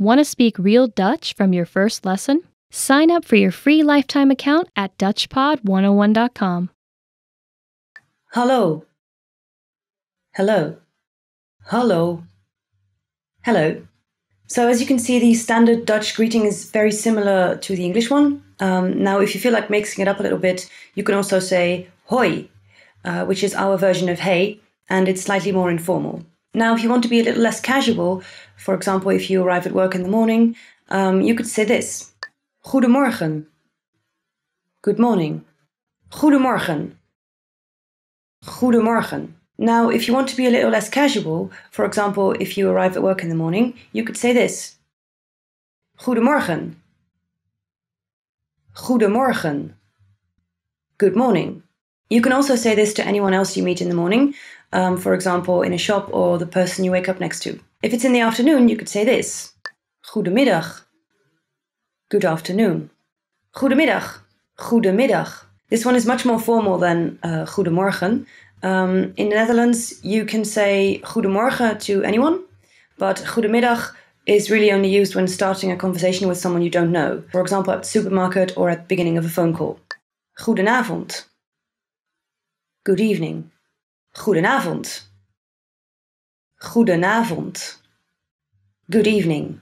Want to speak real Dutch from your first lesson? Sign up for your free lifetime account at DutchPod101.com. Hello. Hello. Hello. Hello. So, as you can see, the standard Dutch greeting is very similar to the English one. Um, now, if you feel like mixing it up a little bit, you can also say hoi, uh, which is our version of hey, and it's slightly more informal. Now, if you want to be a little less casual, for example, if you arrive at work in the morning, um, you could say this Goedemorgen. Good morning. Goedemorgen. Goedemorgen. Now, if you want to be a little less casual, for example, if you arrive at work in the morning, you could say this Goedemorgen. Goedemorgen. Good morning. You can also say this to anyone else you meet in the morning, um, for example, in a shop or the person you wake up next to. If it's in the afternoon, you could say this Goedemiddag. Good afternoon. Goedemiddag. Goedemiddag. This one is much more formal than uh, goedemorgen. Um, in the Netherlands, you can say goedemorgen to anyone, but goedemiddag is really only used when starting a conversation with someone you don't know. For example, at the supermarket or at the beginning of a phone call. Goedenavond. Good evening. Goedenavond. Goedenavond. Good evening.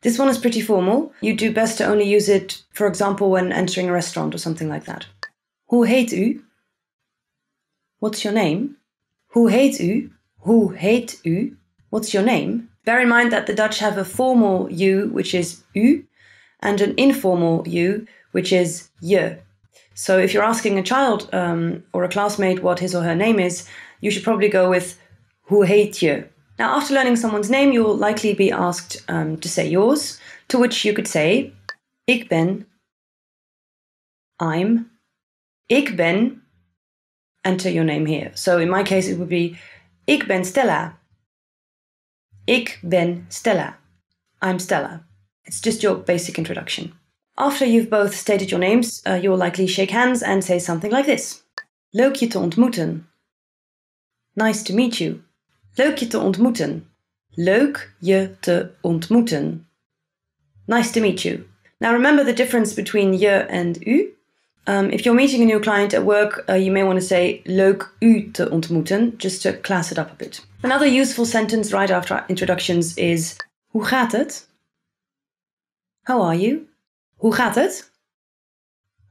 This one is pretty formal. You do best to only use it, for example, when entering a restaurant or something like that. Hoe heet u? What's your name? Hoe heet u? Hoe heet u? What's your name? Bear in mind that the Dutch have a formal you, which is u, and an informal you, which is je. So if you're asking a child um, or a classmate what his or her name is, you should probably go with who hate you. Now, after learning someone's name, you will likely be asked um, to say yours, to which you could say, Ik ben, I'm, Ik ben, enter your name here. So in my case, it would be, Ik ben Stella. Ik ben Stella. I'm Stella. It's just your basic introduction. After you've both stated your names, uh, you'll likely shake hands and say something like this. Leuk je te ontmoeten. Nice to meet you. Leuk je te ontmoeten. Leuk je te ontmoeten. Nice to meet you. Now remember the difference between je and u. Um, if you're meeting a new client at work, uh, you may want to say leuk u te ontmoeten, just to class it up a bit. Another useful sentence right after introductions is hoe gaat het? How are you? Hoe gaat het?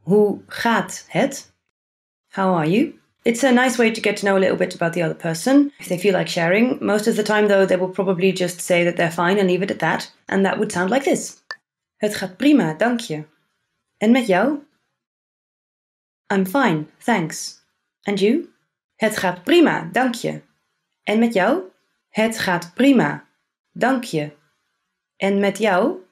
Hoe gaat het? How are you? It's a nice way to get to know a little bit about the other person if they feel like sharing. Most of the time, though, they will probably just say that they're fine and leave it at that, and that would sound like this Het gaat prima, dank je. En met jou? I'm fine, thanks. And you? Het gaat prima, dank je. En met jou? Het gaat prima, dank je. En met jou?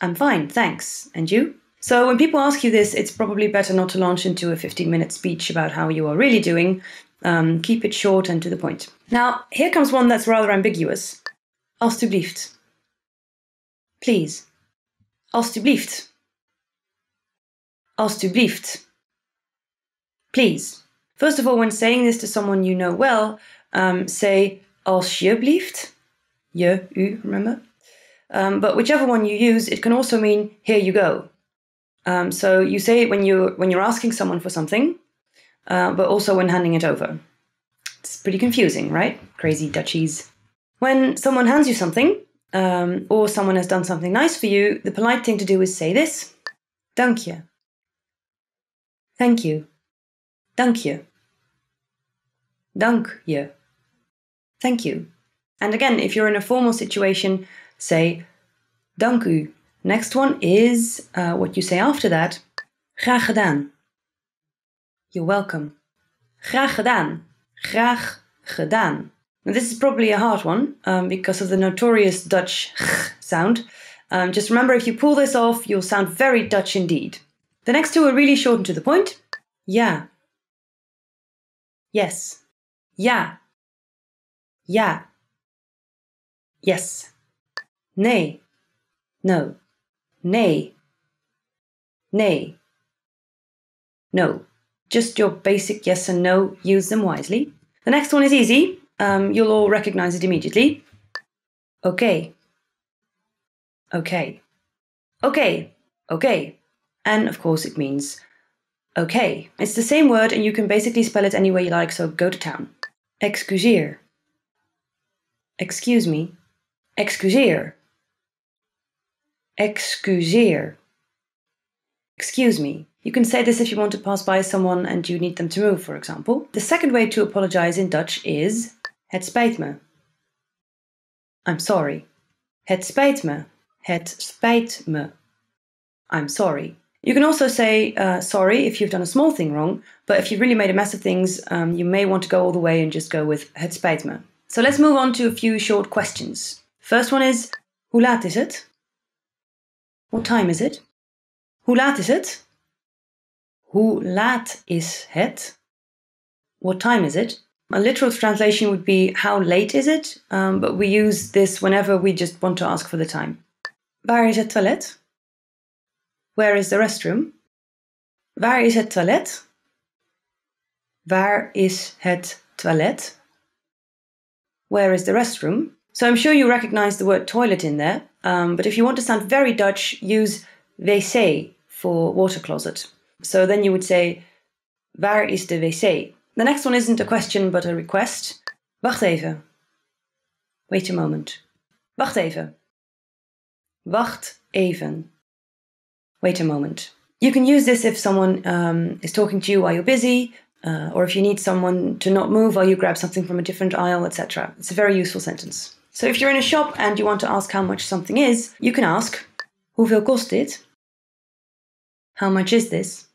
I'm fine, thanks. And you? So, when people ask you this, it's probably better not to launch into a 15 minute speech about how you are really doing. Um, keep it short and to the point. Now, here comes one that's rather ambiguous. Alstublieft. Please. Alstublieft. Alstublieft. Please. First of all, when saying this to someone you know well, um, say alsjeblieft. Je, u, remember? Um, but whichever one you use, it can also mean here you go. Um, so you say it when you when you're asking someone for something, uh, but also when handing it over. It's pretty confusing, right? Crazy Dutchies. When someone hands you something, um, or someone has done something nice for you, the polite thing to do is say this: "Dank je." Thank you. Dank je. Dank je. Thank you. And again, if you're in a formal situation, say dank u. Next one is uh, what you say after that, graag gedaan. You're welcome. Graag gedaan. Graag gedaan. Now, this is probably a hard one um, because of the notorious Dutch sound. Um, just remember, if you pull this off, you'll sound very Dutch indeed. The next two are really short and to the point. Yeah. Yes. Yeah. Yeah. Yes. Nay, No. Nay. Nay. No. Just your basic yes and no. Use them wisely. The next one is easy. Um, you'll all recognize it immediately. Okay. Okay. Okay. Okay. And of course, it means okay. It's the same word, and you can basically spell it any way you like, so go to town. Excuseer. Excuse me. Excuseer excuseer. Excuse me. You can say this if you want to pass by someone and you need them to move, for example. The second way to apologize in Dutch is het spijt me. I'm sorry. Het spijt me. Het spijt me. I'm sorry. You can also say uh, sorry if you've done a small thing wrong, but if you've really made a mess of things, um, you may want to go all the way and just go with het spijt me. So let's move on to a few short questions. First one is, hoe laat is it? What time is it? Hoe laat is het? Hoe laat is het? What time is it? A literal translation would be how late is it? Um, but we use this whenever we just want to ask for the time. Waar is het toilet? Where is the restroom? Waar is het toilet? Waar is het toilet? Where is the restroom? So I'm sure you recognize the word toilet in there. Um, but if you want to sound very Dutch, use they say for water closet. So then you would say, Waar is de wc? The next one isn't a question but a request. Wacht even. Wait a moment. Wacht even. Wacht even. Wait a moment. You can use this if someone um, is talking to you while you're busy, uh, or if you need someone to not move while you grab something from a different aisle, etc. It's a very useful sentence. So if you're in a shop and you want to ask how much something is, you can ask Hoeveel kost dit? How much is this?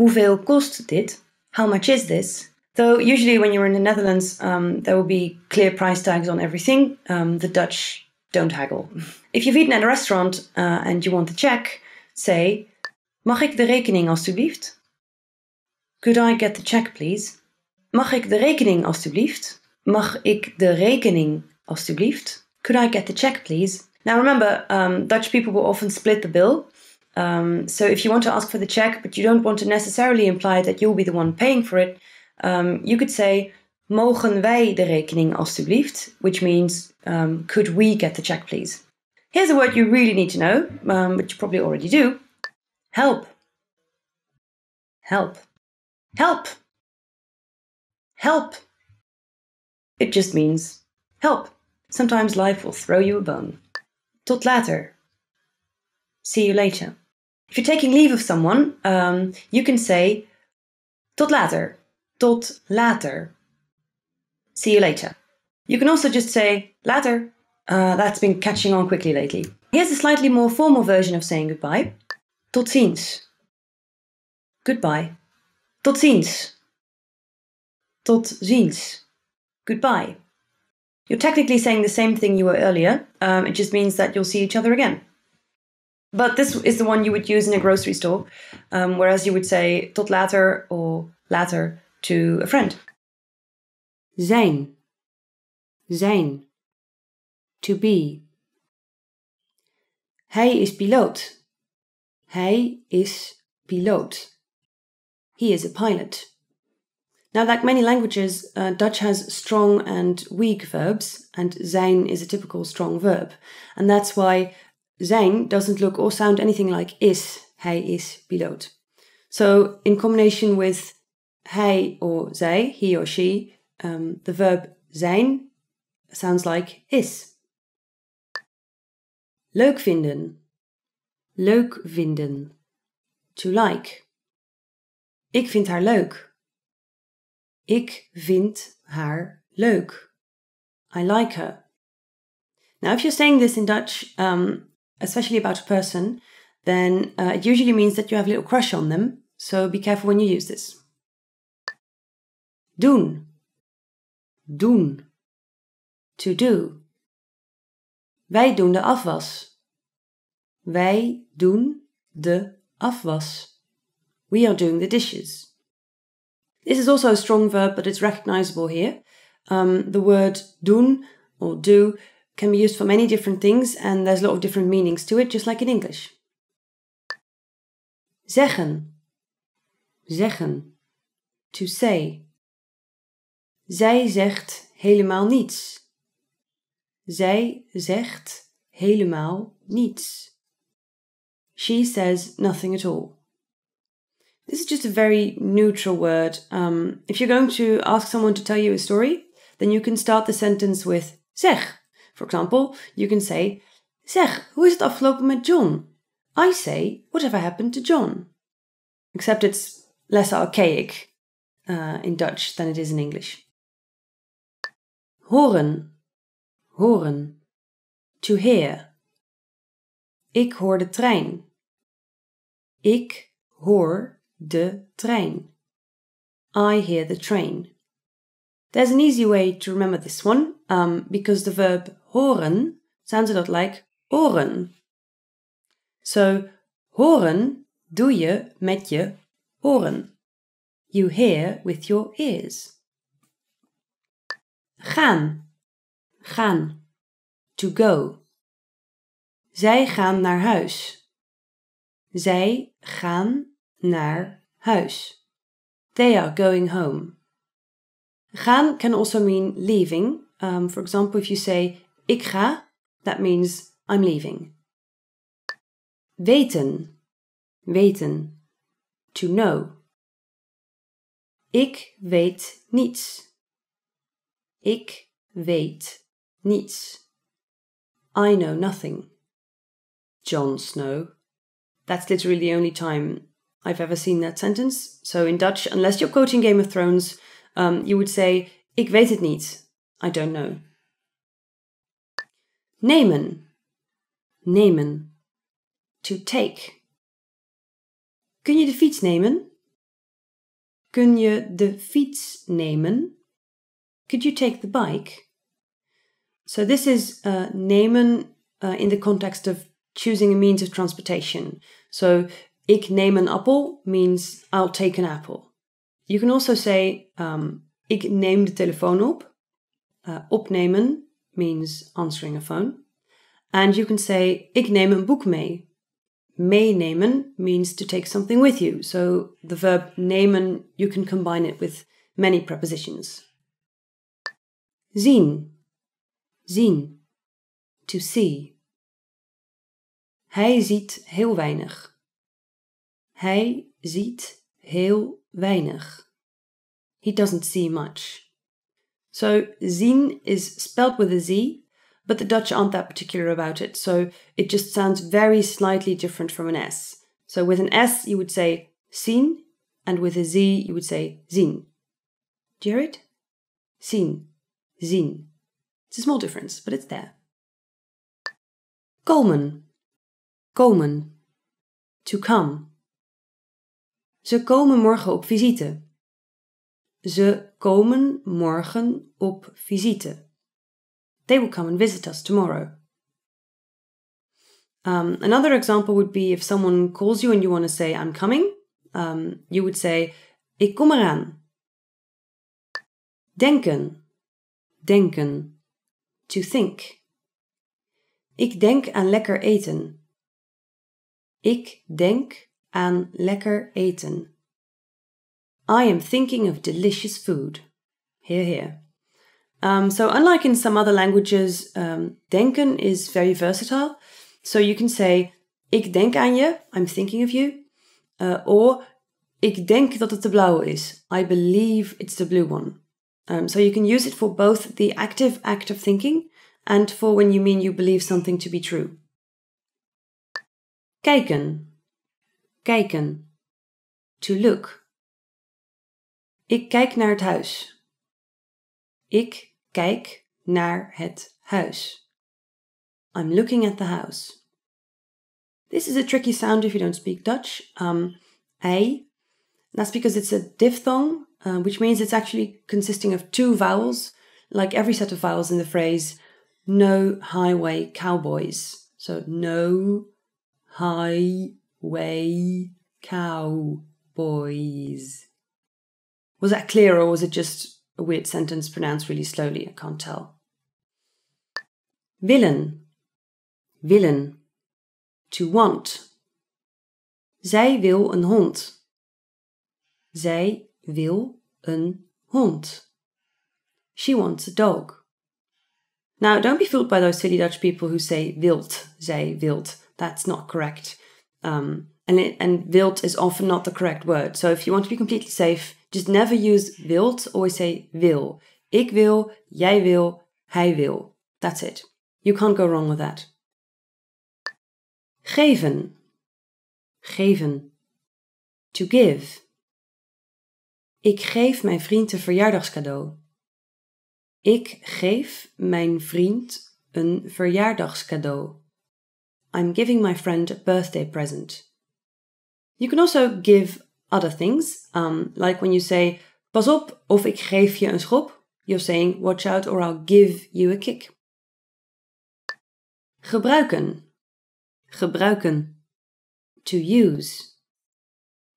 Hoeveel kost dit? How much is this? Though usually when you're in the Netherlands, um, there will be clear price tags on everything. Um, the Dutch don't haggle. If you've eaten at a restaurant uh, and you want to check, say, Mag ik de rekening alstublieft? Could I get the check, please? Mag ik de rekening alstublieft? Mag ik de rekening alstublieft. Could I get the check, please? Now remember, um, Dutch people will often split the bill. Um, so if you want to ask for the check, but you don't want to necessarily imply that you'll be the one paying for it, um, you could say, Mogen wij de rekening alstublieft? Which means, um, could we get the check, please? Here's a word you really need to know, but um, you probably already do help. Help. Help. Help. It just means help. Sometimes life will throw you a bone. Tot later. See you later. If you're taking leave of someone, um, you can say tot later. Tot later. See you later. You can also just say later. Uh, that's been catching on quickly lately. Here's a slightly more formal version of saying goodbye. Tot ziens. Goodbye. Tot ziens. Tot ziens. Goodbye. You're technically saying the same thing you were earlier. Um, it just means that you'll see each other again. But this is the one you would use in a grocery store, um, whereas you would say tot later or later to a friend. Zijn. Zijn. To be. Hij is piloot. Hij is piloot. He is a pilot. Now, like many languages, uh, Dutch has strong and weak verbs, and zijn is a typical strong verb. And that's why zijn doesn't look or sound anything like is. Hij is piloot. So, in combination with hij or zij, he or she, um, the verb zijn sounds like is. Leuk vinden. Leuk vinden. To like. Ik vind haar leuk. Ik vind haar leuk. I like her. Now, if you're saying this in Dutch, um, especially about a person, then uh, it usually means that you have a little crush on them. So be careful when you use this. Doen. Doen. To do. Wij doen de afwas. Wij doen de afwas. We are doing the dishes. This is also a strong verb, but it's recognizable here. Um, the word dun or do can be used for many different things, and there's a lot of different meanings to it, just like in English. Zeggen. Zeggen. To say. Zij zegt helemaal niets. Zij zegt helemaal niets. She says nothing at all. This is just a very neutral word. Um, if you're going to ask someone to tell you a story, then you can start the sentence with zeg. For example, you can say, Zeg, who is it het afgelopen met John? I say, whatever happened to John? Except it's less archaic uh, in Dutch than it is in English. Horen, horen, to hear. Ik hoor de trein. Ik hoor de trein. I hear the train. There's an easy way to remember this one um, because the verb horen sounds a lot like oren. So horen doe je met je oren. You hear with your ears. Gaan. Gaan. To go. Zij gaan naar huis. Zij gaan naar huis. They are going home. Gaan can also mean leaving. Um, for example, if you say ik ga, that means I'm leaving. Weten. Weten. To know. Ik weet niets. Ik weet niets. I know nothing. John Snow. That's literally the only time I've ever seen that sentence. So in Dutch, unless you're quoting Game of Thrones, um, you would say, Ik weet het niet. I don't know. Nemen. Nemen. To take. Kun je de fiets nemen? Kun je de fiets nemen? Could you take the bike? So this is uh, nemen uh, in the context of choosing a means of transportation. So Ik neem een appel means I'll take an apple. You can also say um, ik neem de telefoon op. Uh, opnemen means answering a phone. And you can say ik neem een boek mee. Meenemen means to take something with you. So the verb nemen, you can combine it with many prepositions. Zien. Zien. To see. Hij ziet heel weinig. Hij ziet heel weinig. He doesn't see much. So zien is spelled with a Z, but the Dutch aren't that particular about it, so it just sounds very slightly different from an S. So with an S, you would say zien, and with a Z, you would say zien. Jared? Zien. Zien. It's a small difference, but it's there. Komen. Komen. To come. Ze komen morgen op visite. Ze komen morgen op visite. They will come and visit us tomorrow. Um, another example would be if someone calls you and you want to say, I'm coming, um, you would say, Ik kom eraan. Denken. Denken. To think. Ik denk aan lekker eten. Ik denk aan lekker eten. I am thinking of delicious food. Hear, hear. Um, so, unlike in some other languages, um, denken is very versatile. So, you can say, Ik denk aan je, I'm thinking of you. Uh, or, Ik denk dat het de blauwe is, I believe it's the blue one. Um, so, you can use it for both the active act of thinking and for when you mean you believe something to be true. Kijken. Kijken. To look. Ik kijk naar het huis. Ik kijk naar het huis. I'm looking at the house. This is a tricky sound if you don't speak Dutch. Um, That's because it's a diphthong, uh, which means it's actually consisting of two vowels, like every set of vowels in the phrase no highway cowboys. So no high way cowboys. Was that clear or was it just a weird sentence pronounced really slowly? I can't tell. Villain. Willen. To want. Zij wil een hond. Zij wil een hond. She wants a dog. Now, don't be fooled by those silly Dutch people who say wilt zij wilt. That's not correct. Um, and it, and wilt is often not the correct word. So if you want to be completely safe, just never use wilt. Always say wil. Ik wil, jij wil, hij wil. That's it. You can't go wrong with that. Geven. Geven. To give. Ik geef mijn vriend een verjaardagscadeau. Ik geef mijn vriend een verjaardagscadeau. I'm giving my friend a birthday present. You can also give other things, um, like when you say, Pas op of ik geef je een schop, you're saying, Watch out or I'll give you a kick. Gebruiken. Gebruiken. To use.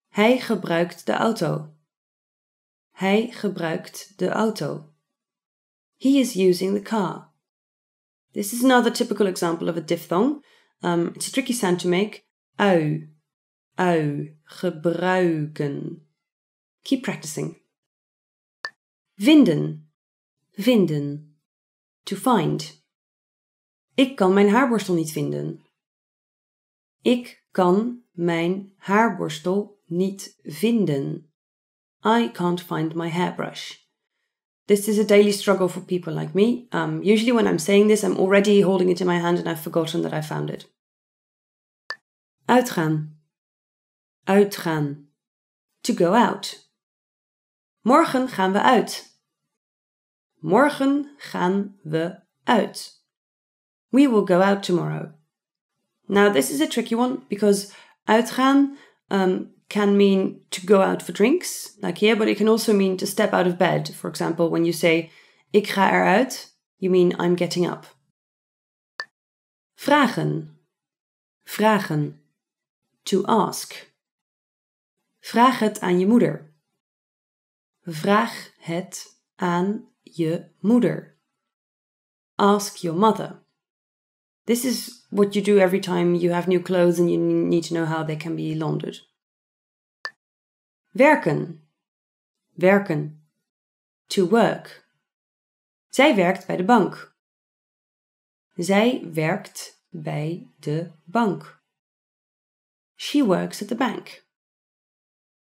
Hij gebruikt de auto. Hij gebruikt de auto. He is using the car. This is another typical example of a diphthong. Um, it's a tricky sound to make. Ui. Oh. Ui. Oh. Gebruiken. Keep practicing. Vinden. Vinden. To find. Ik kan mijn haarborstel niet vinden. Ik kan mijn haarborstel niet vinden. I can't find my hairbrush. This is a daily struggle for people like me. Um, usually, when I'm saying this, I'm already holding it in my hand and I've forgotten that I found it. Uitgaan. Uitgaan. To go out. Morgen gaan we uit. Morgen gaan we uit. We will go out tomorrow. Now, this is a tricky one because uitgaan um, can mean to go out for drinks, like here, but it can also mean to step out of bed. For example, when you say ik ga eruit, you mean I'm getting up. Vragen. Vragen. To ask. Vraag het aan je moeder. Vraag het aan je moeder. Ask your mother. This is what you do every time you have new clothes and you need to know how they can be laundered. Werken. Werken. To work. Zij werkt bij de bank. Zij werkt bij de bank. She works at the bank.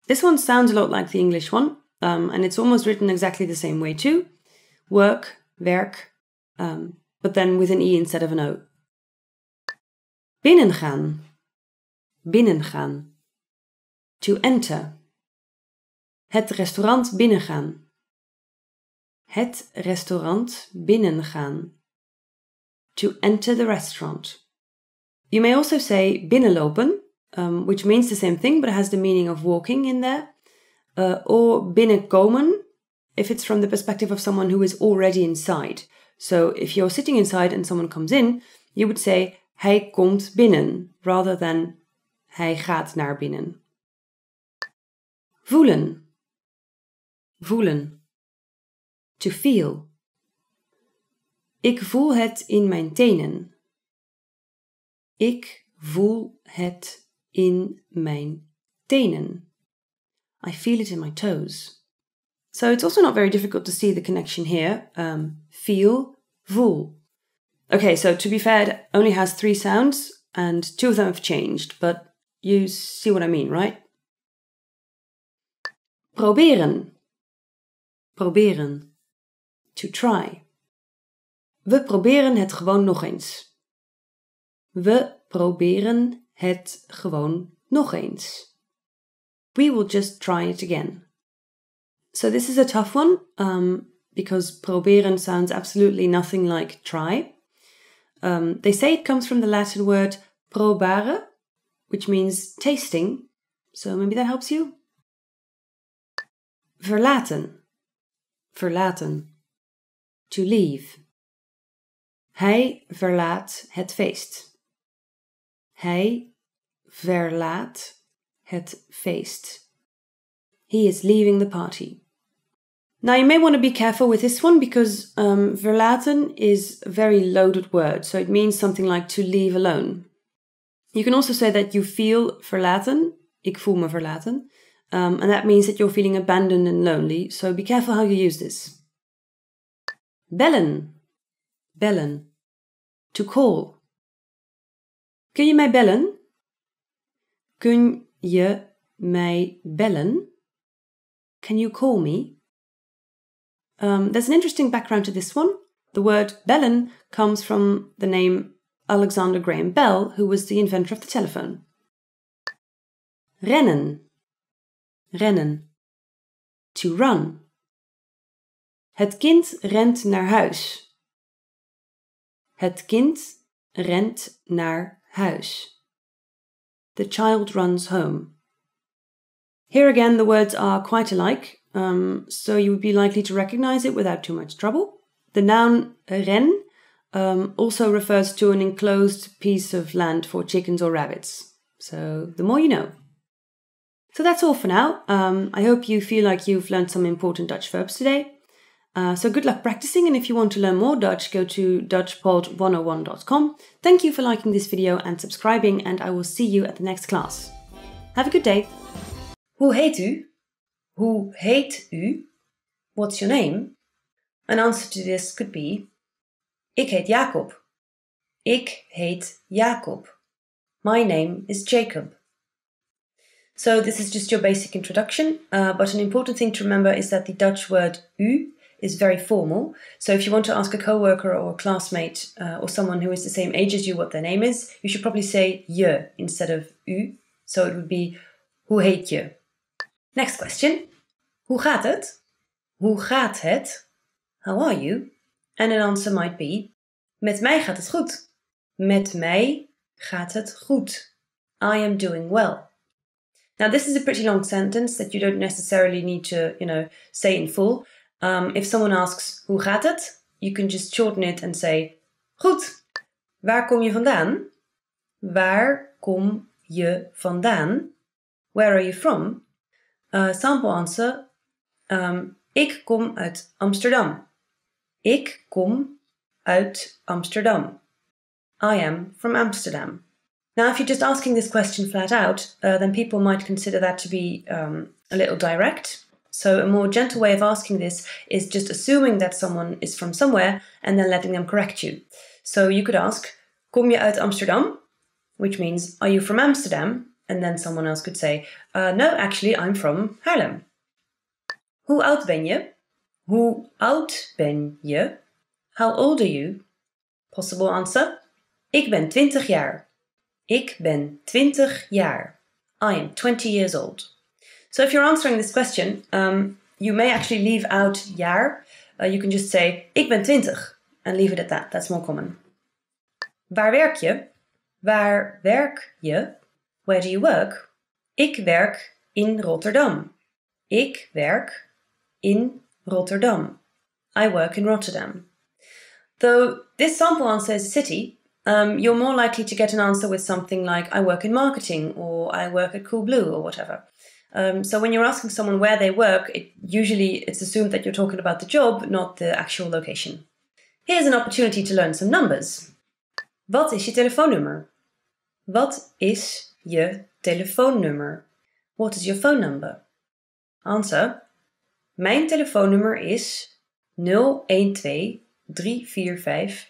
This one sounds a lot like the English one, um, and it's almost written exactly the same way too. Work, werk, um, but then with an E instead of an O. Binnengaan. Binnengaan. To enter. Het restaurant binnengaan. Het restaurant binnengaan. To enter the restaurant. You may also say binnenlopen, um, which means the same thing but has the meaning of walking in there. Uh, or binnenkomen, if it's from the perspective of someone who is already inside. So if you're sitting inside and someone comes in, you would say hij komt binnen rather than hij gaat naar binnen. Voelen voelen. To feel. Ik voel het in mijn tenen. Ik voel het in mijn tenen. I feel it in my toes. So it's also not very difficult to see the connection here. Um, feel, voel. Okay, so to be fair, it only has three sounds, and two of them have changed, but you see what I mean, right? Proberen. Proberen. To try. We proberen het gewoon nog eens. We proberen het gewoon nog eens. We will just try it again. So this is a tough one um, because proberen sounds absolutely nothing like try. Um, they say it comes from the Latin word probare, which means tasting. So maybe that helps you. Verlaten. verlaten. To leave. Hij verlaat het feest. Hij verlaat het feest. He is leaving the party. Now you may want to be careful with this one because um, verlaten is a very loaded word, so it means something like to leave alone. You can also say that you feel verlaten, ik voel me verlaten, um, and that means that you're feeling abandoned and lonely, so be careful how you use this. Bellen. Bellen. To call. Kun je mij bellen? Kun je mij bellen? Can you call me? Um, there's an interesting background to this one. The word bellen comes from the name Alexander Graham Bell, who was the inventor of the telephone. Rennen rennen. To run. Het kind rent naar huis. Het kind rent naar huis. The child runs home. Here again, the words are quite alike, um, so you would be likely to recognize it without too much trouble. The noun ren um, also refers to an enclosed piece of land for chickens or rabbits. So the more you know. So that's all for now. Um, I hope you feel like you've learned some important Dutch verbs today. Uh, so good luck practicing, and if you want to learn more Dutch, go to DutchPod101.com. Thank you for liking this video and subscribing, and I will see you at the next class. Have a good day. Who heet u? Who heet u? What's your name? An answer to this could be Ik heet Jacob. Ik heet Jacob. My name is Jacob. So this is just your basic introduction, uh, but an important thing to remember is that the Dutch word u is very formal. So if you want to ask a coworker or a classmate uh, or someone who is the same age as you what their name is, you should probably say je instead of u. So it would be hoe heet je? Next question. Hoe gaat het? Hoe gaat het? How are you? And an answer might be Met mij gaat het goed. Met mij gaat het goed. I am doing well. Now, this is a pretty long sentence that you don't necessarily need to, you know, say in full. Um, if someone asks, hoe gaat het? You can just shorten it and say, goed. Waar kom je vandaan? Waar kom je vandaan? Where are you from? Uh, sample answer, um, ik kom uit Amsterdam. Ik kom uit Amsterdam. I am from Amsterdam. Now, if you're just asking this question flat out, uh, then people might consider that to be um, a little direct. So, a more gentle way of asking this is just assuming that someone is from somewhere and then letting them correct you. So, you could ask, Kom je uit Amsterdam? Which means, Are you from Amsterdam? And then someone else could say, uh, No, actually, I'm from Haarlem. Hoe oud ben je? Hoe oud ben je? How old are you? Possible answer: Ik ben 20 jaar. Ik ben 20 jaar. I am 20 years old. So if you're answering this question, um, you may actually leave out jaar. Uh, you can just say ik ben 20 and leave it at that. That's more common. Waar werk je? Waar werk je? Where do you work? Ik werk in Rotterdam. Ik werk in Rotterdam. I work in Rotterdam. Though this sample answer is city, um, you're more likely to get an answer with something like, I work in marketing or I work at Cool Blue or whatever. Um, so when you're asking someone where they work, it, usually it's assumed that you're talking about the job, not the actual location. Here's an opportunity to learn some numbers. Wat is je telefoonnummer? Wat is je telefoonnummer? What is your phone number? Answer. Mijn telefoonnummer is 012 345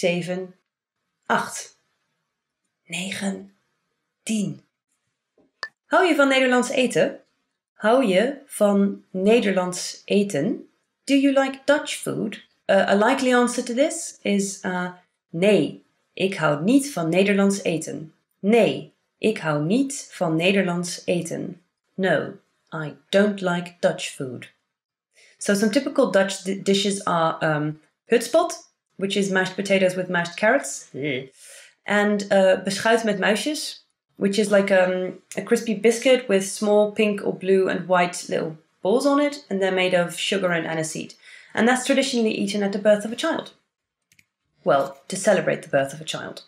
7, 8, 9, 10. Hou je van Nederlands eten? Hou je van Nederlands eten? Do you like Dutch food? Eh, a likely answer to this is eh, nee, ik hou niet van Nederlands eten. Nee, ik hou niet van Nederlands eten. No, I don't like Dutch food. So some typical Dutch dishes are um, hutspot, which is mashed potatoes with mashed carrots, mm. and uh, beschuit met muisjes, which is like um, a crispy biscuit with small pink or blue and white little balls on it, and they're made of sugar and aniseed. And that's traditionally eaten at the birth of a child. Well, to celebrate the birth of a child.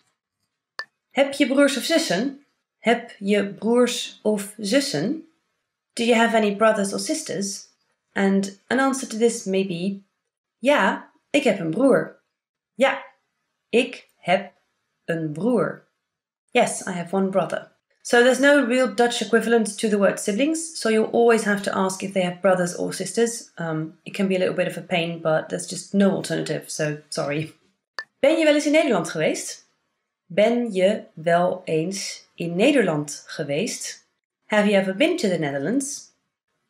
Heb je broers of zussen? Heb je broers of zussen? Do you have any brothers or sisters? And an answer to this may be: Ja, ik heb een broer. Ja, ik heb een broer. Yes, I have one brother. So there's no real Dutch equivalent to the word siblings, so you'll always have to ask if they have brothers or sisters. Um, it can be a little bit of a pain, but there's just no alternative, so sorry. Ben je wel eens in Nederland geweest? Ben je wel eens in Nederland geweest? Have you ever been to the Netherlands?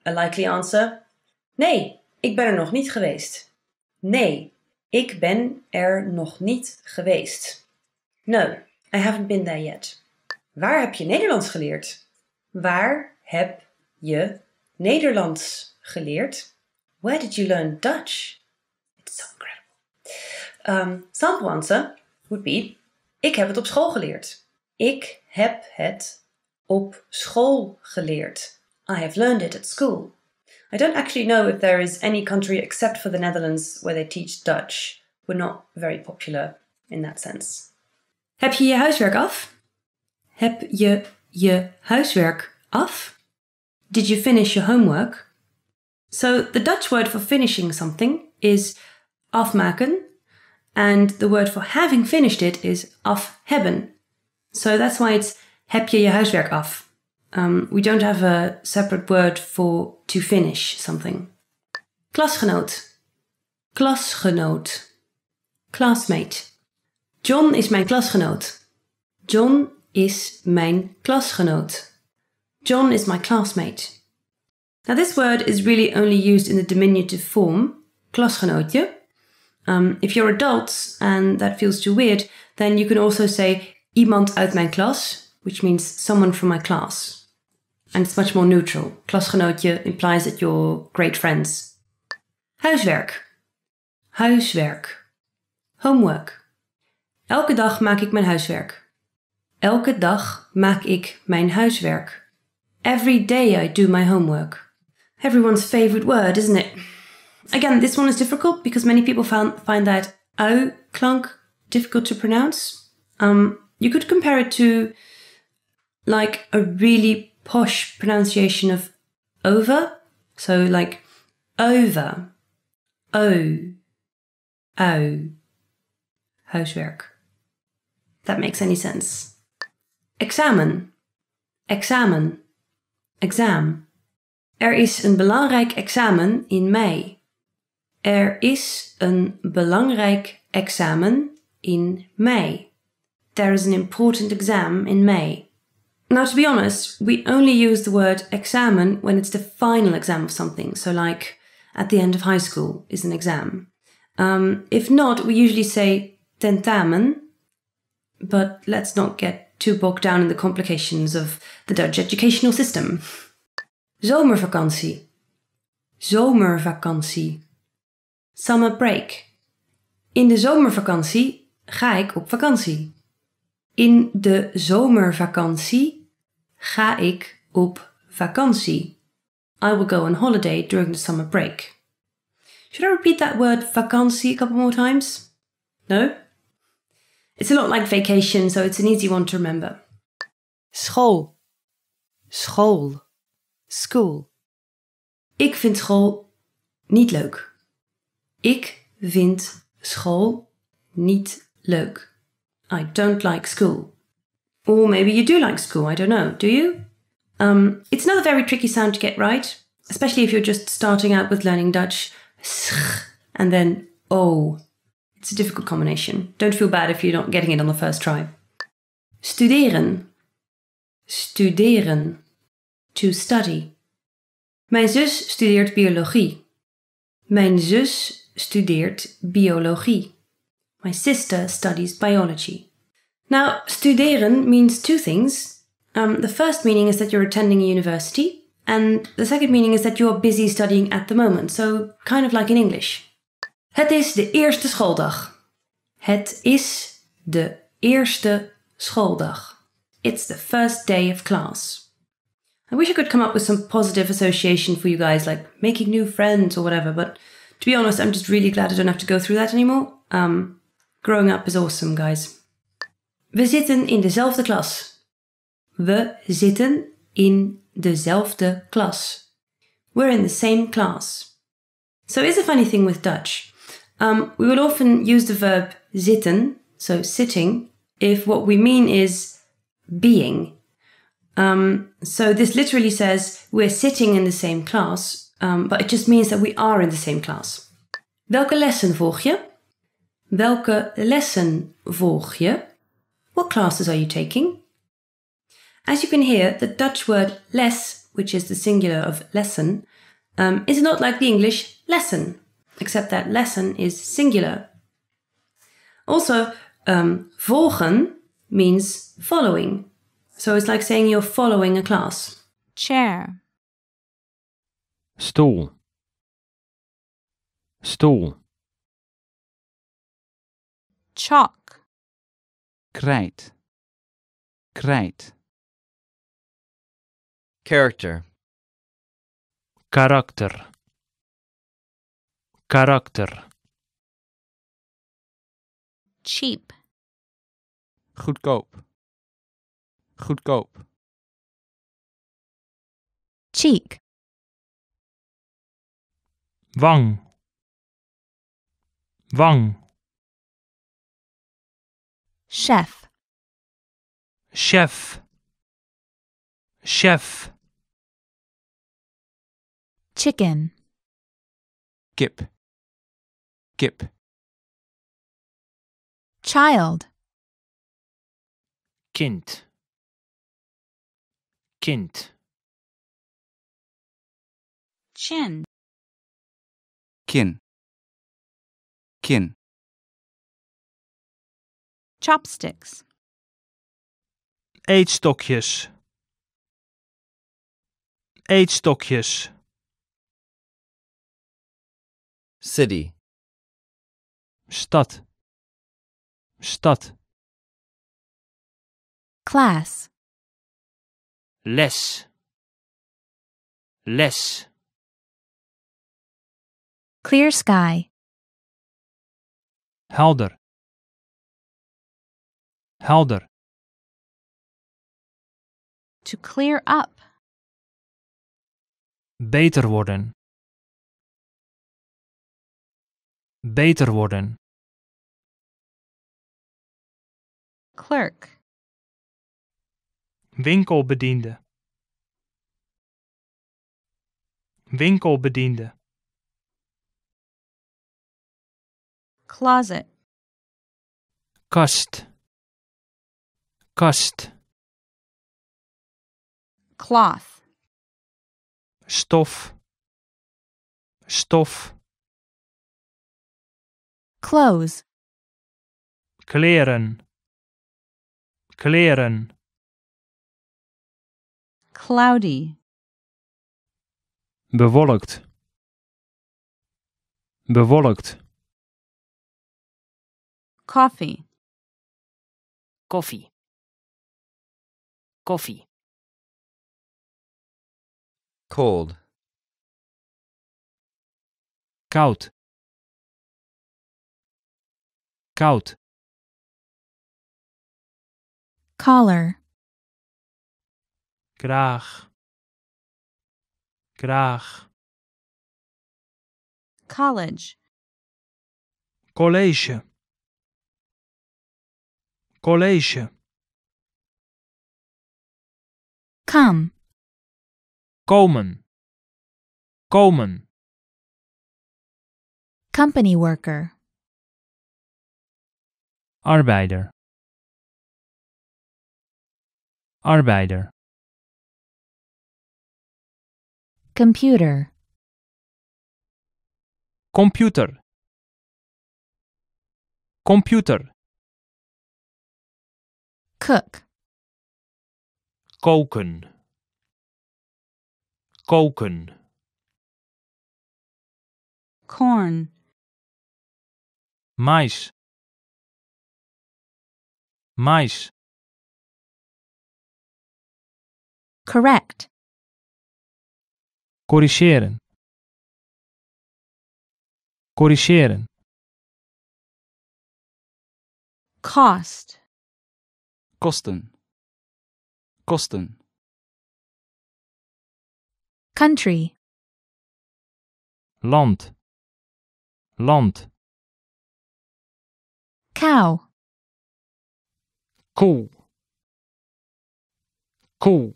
A likely answer: Nee, ik ben er nog niet geweest. Nee, ik ben er nog niet geweest. No, I haven't been there yet. Waar heb je Nederlands geleerd? Waar heb je Nederlands geleerd? Where did you learn Dutch? It's so incredible. Um, answer would be, ik heb het op school geleerd. Ik heb het op school geleerd. I have learned it at school. I don't actually know if there is any country except for the Netherlands where they teach Dutch. We're not very popular in that sense. Heb je je huiswerk af? Heb je je huiswerk af? Did you finish your homework? So the Dutch word for finishing something is afmaken, and the word for having finished it is afhebben. So that's why it's heb je je huiswerk af? Um, we don't have a separate word for to finish something. Klasgenoot. Klasgenoot. Classmate. John is mijn klasgenoot. John is mijn klasgenoot. John is my classmate. Now, this word is really only used in the diminutive form, klasgenootje. Um, if you're adults and that feels too weird, then you can also say iemand uit mijn klas, which means someone from my class. And it's much more neutral. Klasgenootje implies that you're great friends. Huiswerk. Huiswerk. Homework. Elke dag maak ik mijn huiswerk. Elke dag maak ik mijn huiswerk. Every day I do my homework. Everyone's favorite word, isn't it? Again, this one is difficult because many people found, find that O clunk difficult to pronounce. Um, you could compare it to like a really posh pronunciation of over. So like over, o, o, huiswerk. That makes any sense. Examen, examen, exam. Er is een belangrijk examen in mei. Er is een belangrijk examen in mei. There is an important exam in May. Now, to be honest, we only use the word examen when it's the final exam of something. So, like at the end of high school is an exam. Um, if not, we usually say tentamen, but let's not get too bogged down in the complications of the Dutch educational system. Zomervakantie. Zomervakantie. Summer break. In de zomervakantie ga ik op vakantie. In de zomervakantie Ga ik op vakantie? I will go on holiday during the summer break. Should I repeat that word vakantie a couple more times? No? It's a lot like vacation, so it's an easy one to remember. School. School. School. Ik vind school niet leuk. Ik vind school niet leuk. I don't like school. Or maybe you do like school, I don't know. Do you? Um, it's another very tricky sound to get right, especially if you're just starting out with learning Dutch. And then oh. It's a difficult combination. Don't feel bad if you're not getting it on the first try. Studeren. Studeren. To study. Mijn zus studeert biologie. Mijn zus studeert biologie. My sister studies biology. Now, studeren means two things. Um, the first meaning is that you're attending a university, and the second meaning is that you are busy studying at the moment, so kind of like in English. Het is de eerste schooldag. Het is de eerste schooldag. It's the first day of class. I wish I could come up with some positive association for you guys, like making new friends or whatever, but to be honest, I'm just really glad I don't have to go through that anymore. Um, growing up is awesome, guys. We zitten in dezelfde klas. We zitten in dezelfde klas. We're in the same class. So here's a funny thing with Dutch. Um, we will often use the verb zitten, so sitting, if what we mean is being. Um, so this literally says we're sitting in the same class, um, but it just means that we are in the same class. Welke lessen volg je? Welke lessen volg je? What classes are you taking? As you can hear, the Dutch word les, which is the singular of lesson, um, is not like the English lesson, except that lesson is singular. Also, um, volgen means following. So it's like saying you're following a class. Chair. Stool. Stool. Chalk. krijt, krijt. Character. Karakter. Karakter. Cheap. Goedkoop. Goedkoop. Cheek. Wang. Wang. Chef. Chef. Chef. Chicken. Gip. Gip. Child. Kind. Kind. Chin. Kin. Kin. Chopsticks. Eetstokjes. Eetstokjes. City. Stad. Stad. Class. Les. Les. Clear sky. Helder. helder. To clear up. Beter worden. Beter worden. Clerk. Winkelbediende. Winkelbediende. Closet. Kast. Каст. Cloth. Stoff. Stoff. Clothes. Kleren. Kleren. Cloudy. Bewolkt. Bewolkt. Coffee. Coffee. Coffee. Cold. Koud. Koud. Collar. Graag. Graag. College. College. College. Come. Komen. Komen. Company worker. Arbeider. Arbeider. Computer. Computer. Computer. Cook koken koken corn mais mais correct corrigeren corrigeren cost kosten Kosten. Country. Land. Land. Cow. Koe. Koe.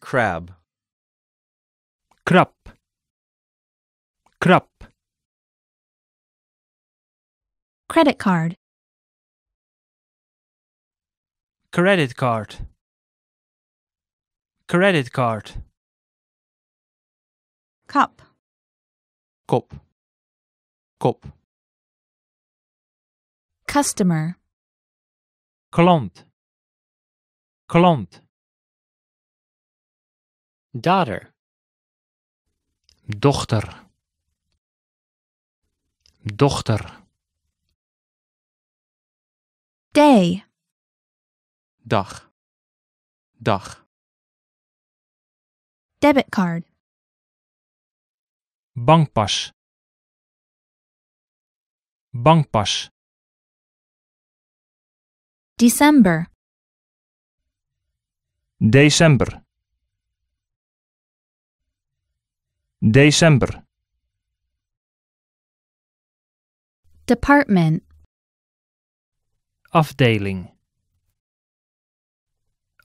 Crab. Krab. Krab. Credit card. credit card credit card cup cup cup customer klant klant daughter dochter dochter day dag, dag. Debit card. Bankpas. Bankpas. December. December. December. Department. Afdeling